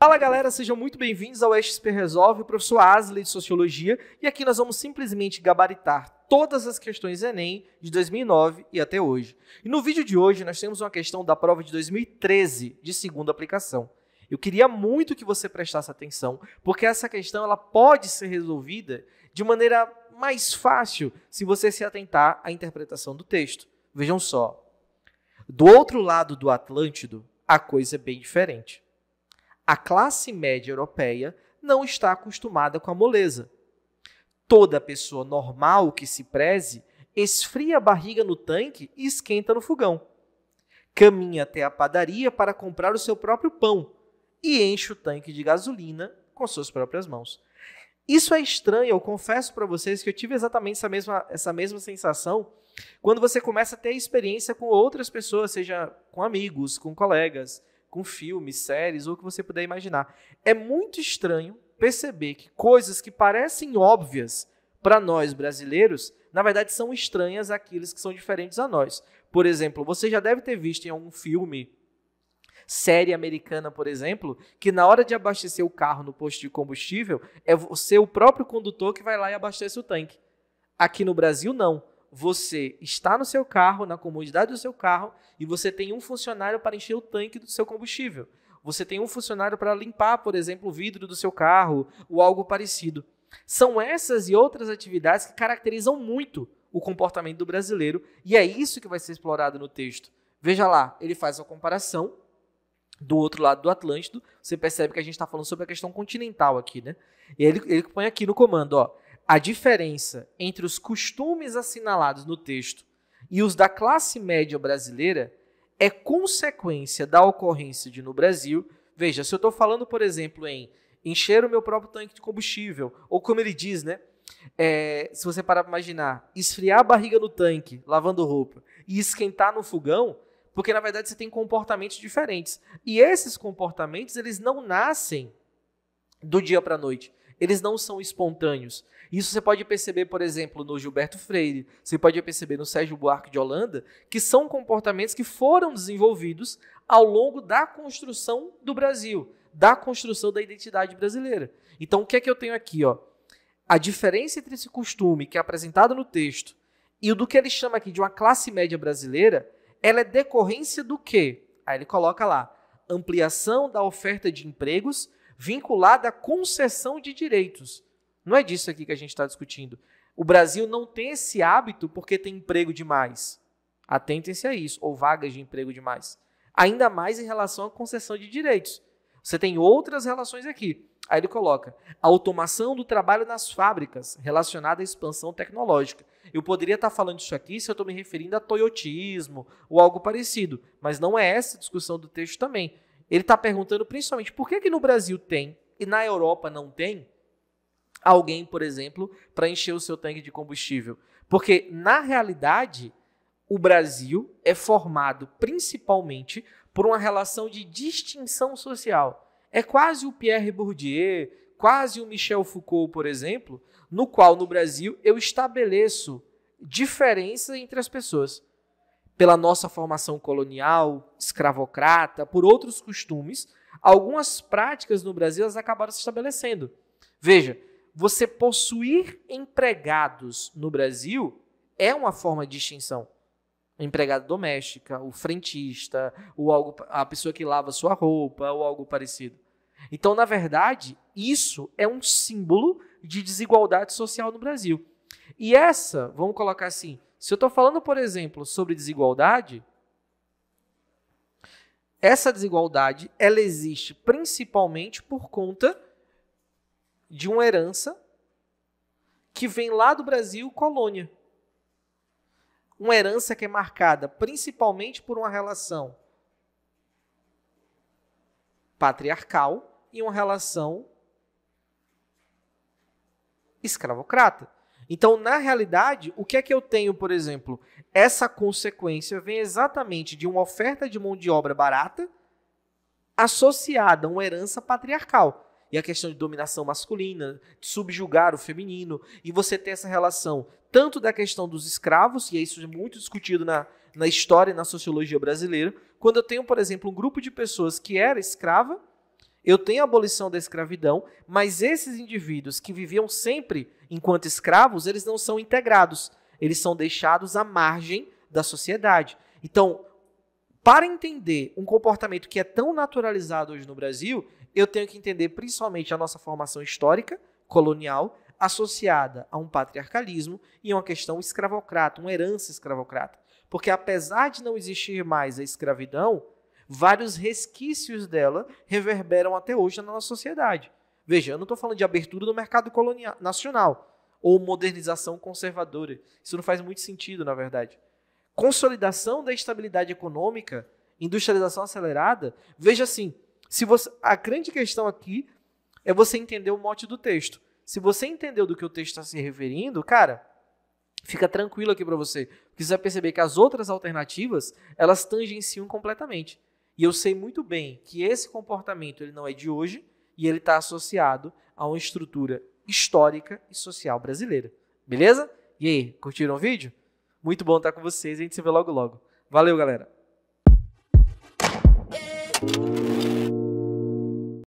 Fala galera, sejam muito bem-vindos ao XP Resolve, o professor Asley de Sociologia, e aqui nós vamos simplesmente gabaritar todas as questões Enem de 2009 e até hoje. E no vídeo de hoje nós temos uma questão da prova de 2013 de segunda aplicação. Eu queria muito que você prestasse atenção, porque essa questão ela pode ser resolvida de maneira mais fácil se você se atentar à interpretação do texto. Vejam só. Do outro lado do Atlântido a coisa é bem diferente. A classe média europeia não está acostumada com a moleza. Toda pessoa normal que se preze esfria a barriga no tanque e esquenta no fogão. Caminha até a padaria para comprar o seu próprio pão e enche o tanque de gasolina com suas próprias mãos. Isso é estranho, eu confesso para vocês que eu tive exatamente essa mesma, essa mesma sensação quando você começa a ter experiência com outras pessoas, seja com amigos, com colegas, com filmes, séries ou o que você puder imaginar. É muito estranho perceber que coisas que parecem óbvias para nós brasileiros, na verdade são estranhas àqueles que são diferentes a nós. Por exemplo, você já deve ter visto em algum filme, série americana, por exemplo, que na hora de abastecer o carro no posto de combustível, é você, o próprio condutor, que vai lá e abastece o tanque. Aqui no Brasil, não você está no seu carro, na comodidade do seu carro, e você tem um funcionário para encher o tanque do seu combustível. Você tem um funcionário para limpar, por exemplo, o vidro do seu carro ou algo parecido. São essas e outras atividades que caracterizam muito o comportamento do brasileiro, e é isso que vai ser explorado no texto. Veja lá, ele faz uma comparação do outro lado do Atlântico. Você percebe que a gente está falando sobre a questão continental aqui, né? E é ele, ele põe aqui no comando, ó a diferença entre os costumes assinalados no texto e os da classe média brasileira é consequência da ocorrência de, no Brasil, veja, se eu estou falando, por exemplo, em encher o meu próprio tanque de combustível, ou como ele diz, né? É, se você parar para imaginar, esfriar a barriga no tanque, lavando roupa, e esquentar no fogão, porque na verdade você tem comportamentos diferentes. E esses comportamentos, eles não nascem do dia para a noite. Eles não são espontâneos. Isso você pode perceber, por exemplo, no Gilberto Freire, você pode perceber no Sérgio Buarque de Holanda, que são comportamentos que foram desenvolvidos ao longo da construção do Brasil, da construção da identidade brasileira. Então, o que é que eu tenho aqui? Ó? A diferença entre esse costume que é apresentado no texto e o do que ele chama aqui de uma classe média brasileira, ela é decorrência do quê? Aí ele coloca lá, ampliação da oferta de empregos vinculada à concessão de direitos. Não é disso aqui que a gente está discutindo. O Brasil não tem esse hábito porque tem emprego demais. Atentem-se a isso, ou vagas de emprego demais. Ainda mais em relação à concessão de direitos. Você tem outras relações aqui. Aí ele coloca: a automação do trabalho nas fábricas relacionada à expansão tecnológica. Eu poderia estar falando isso aqui se eu estou me referindo a toyotismo ou algo parecido, mas não é essa a discussão do texto também. Ele está perguntando principalmente por que, que no Brasil tem e na Europa não tem alguém, por exemplo, para encher o seu tanque de combustível. Porque, na realidade, o Brasil é formado principalmente por uma relação de distinção social. É quase o Pierre Bourdieu, quase o Michel Foucault, por exemplo, no qual no Brasil eu estabeleço diferença entre as pessoas pela nossa formação colonial, escravocrata, por outros costumes, algumas práticas no Brasil elas acabaram se estabelecendo. Veja, você possuir empregados no Brasil é uma forma de extinção. A empregada doméstica, o frentista, o algo, a pessoa que lava sua roupa ou algo parecido. Então, na verdade, isso é um símbolo de desigualdade social no Brasil. E essa, vamos colocar assim, se eu estou falando, por exemplo, sobre desigualdade, essa desigualdade ela existe principalmente por conta de uma herança que vem lá do Brasil colônia. Uma herança que é marcada principalmente por uma relação patriarcal e uma relação escravocrata. Então, na realidade, o que é que eu tenho, por exemplo? Essa consequência vem exatamente de uma oferta de mão de obra barata associada a uma herança patriarcal. E a questão de dominação masculina, de subjugar o feminino, e você ter essa relação tanto da questão dos escravos, e isso é muito discutido na, na história e na sociologia brasileira, quando eu tenho, por exemplo, um grupo de pessoas que era escrava eu tenho a abolição da escravidão, mas esses indivíduos que viviam sempre enquanto escravos, eles não são integrados, eles são deixados à margem da sociedade. Então, para entender um comportamento que é tão naturalizado hoje no Brasil, eu tenho que entender principalmente a nossa formação histórica, colonial, associada a um patriarcalismo e uma questão escravocrata, uma herança escravocrata. Porque apesar de não existir mais a escravidão, vários resquícios dela reverberam até hoje na nossa sociedade. Veja, eu não estou falando de abertura do mercado colonial, nacional ou modernização conservadora. Isso não faz muito sentido, na verdade. Consolidação da estabilidade econômica, industrialização acelerada. Veja assim, se você, a grande questão aqui é você entender o mote do texto. Se você entendeu do que o texto está se referindo, cara, fica tranquilo aqui para você, porque você vai perceber que as outras alternativas elas tangenciam completamente. E eu sei muito bem que esse comportamento ele não é de hoje e ele está associado a uma estrutura histórica e social brasileira. Beleza? E aí, curtiram o vídeo? Muito bom estar tá com vocês. A gente se vê logo logo. Valeu, galera!